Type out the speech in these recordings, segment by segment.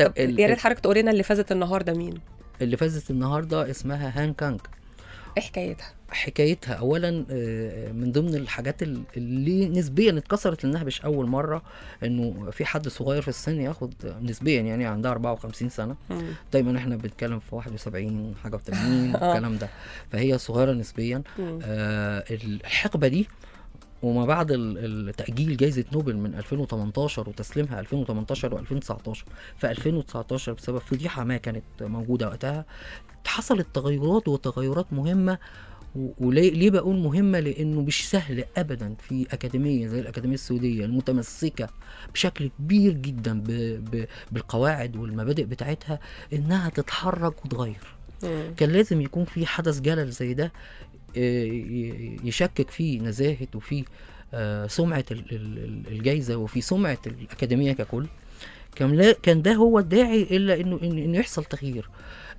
طب يا ريت حضرتك تقول لنا اللي فازت النهارده مين؟ اللي فازت النهارده اسمها هان كانج ايه حكايتها؟ حكايتها اولا آه، من ضمن الحاجات اللي نسبيا اتكسرت لانها مش اول مره انه في حد صغير في السن ياخد نسبيا يعني عندها 54 سنه دايما احنا بنتكلم في 71 حاجه و80 آه. الكلام ده فهي صغيره نسبيا آه الحقبه دي آه وما بعد تأجيل جائزة نوبل من 2018 وتسليمها 2018 و2019 في 2019 بسبب فضيحة ما كانت موجودة وقتها حصلت تغيرات وتغيرات مهمة وليه بقول مهمة لأنه مش سهل أبدا في أكاديمية زي الأكاديمية السعودية المتمسكة بشكل كبير جدا بالقواعد والمبادئ بتاعتها إنها تتحرك وتغير كان لازم يكون في حدث جلل زي ده آه، يشكك في نزاهه وفي آه، سمعه الجايزه وفي سمعه الاكاديميه ككل كان كان ده هو الداعي الا انه انه يحصل تغيير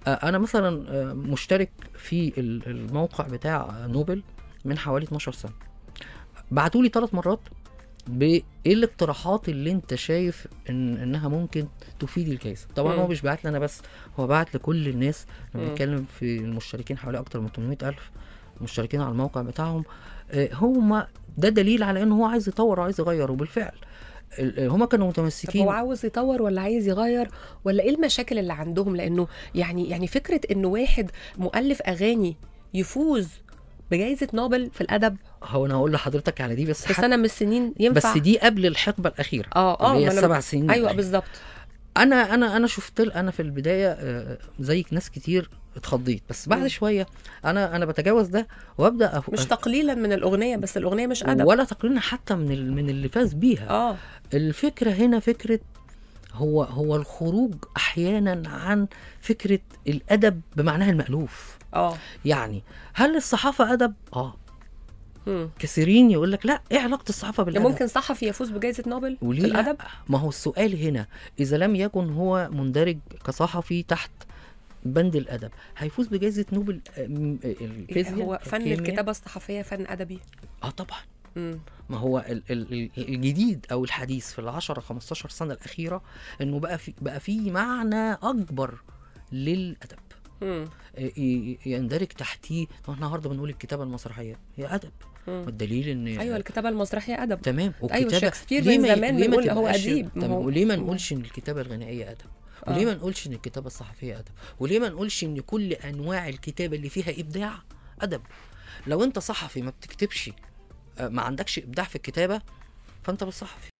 آه، انا مثلا مشترك في الموقع بتاع نوبل من حوالي 12 سنه بعتولي ثلاث مرات بايه الاقتراحات اللي انت شايف إن انها ممكن تفيد الكيس طبعا مم. هو مش بعت لي انا بس هو بعت لكل الناس لما بنتكلم في المشتركين حوالي اكتر من 800000 مشتركين على الموقع بتاعهم آه، هم ده دليل على انه هو عايز يطور وعايز يغير وبالفعل آه، هما كانوا متمسكين هو عاوز يطور ولا عايز يغير ولا ايه المشاكل اللي عندهم لانه يعني يعني فكره انه واحد مؤلف اغاني يفوز بجائزه نوبل في الادب هو انا هقول لحضرتك على يعني دي بس بس انا من السنين ينفع بس دي قبل الحقبه الاخيره اه اه اللي هي السبع سنين ايوه بالظبط انا انا انا شفت انا في البدايه آه، زيك ناس كتير اتخضيت بس بعد م. شويه انا انا بتجاوز ده وابدا أف... مش تقليلا من الاغنيه بس الاغنيه مش ادب ولا تقليلا حتى من ال... من اللي فاز بيها اه الفكره هنا فكره هو هو الخروج احيانا عن فكره الادب بمعناها المالوف اه يعني هل الصحافه ادب اه مم. كثيرين يقول لك لا ايه علاقه الصحافه يعني بالادب ممكن صحفي يفوز بجائزه نوبل في الادب ما هو السؤال هنا اذا لم يكن هو مندرج كصحفي تحت بند الادب هيفوز بجائزه نوبل آه، آه، الفيزياء هو فن الكيمياء. الكتابه الصحفيه فن ادبي اه طبعا ما هو الجديد او الحديث في ال 10 15 سنه الاخيره انه بقى في بقى في معنى اكبر للادب إيه، يندرج تحتيه احنا النهارده بنقول الكتابه المسرحيه هي ادب والدليل ان ايوه الكتابه المسرحيه ادب تمام ايوه شكسبير من زمان ما هو اديب وليه ما نقولش ان الكتابه الغنائيه ادب آه. وليه ما نقولش ان الكتابه الصحفيه ادب وليه ما نقولش ان كل انواع الكتابه اللي فيها ابداع ادب لو انت صحفي ما بتكتبش آه، ما عندكش ابداع في الكتابه فانت مش صحفي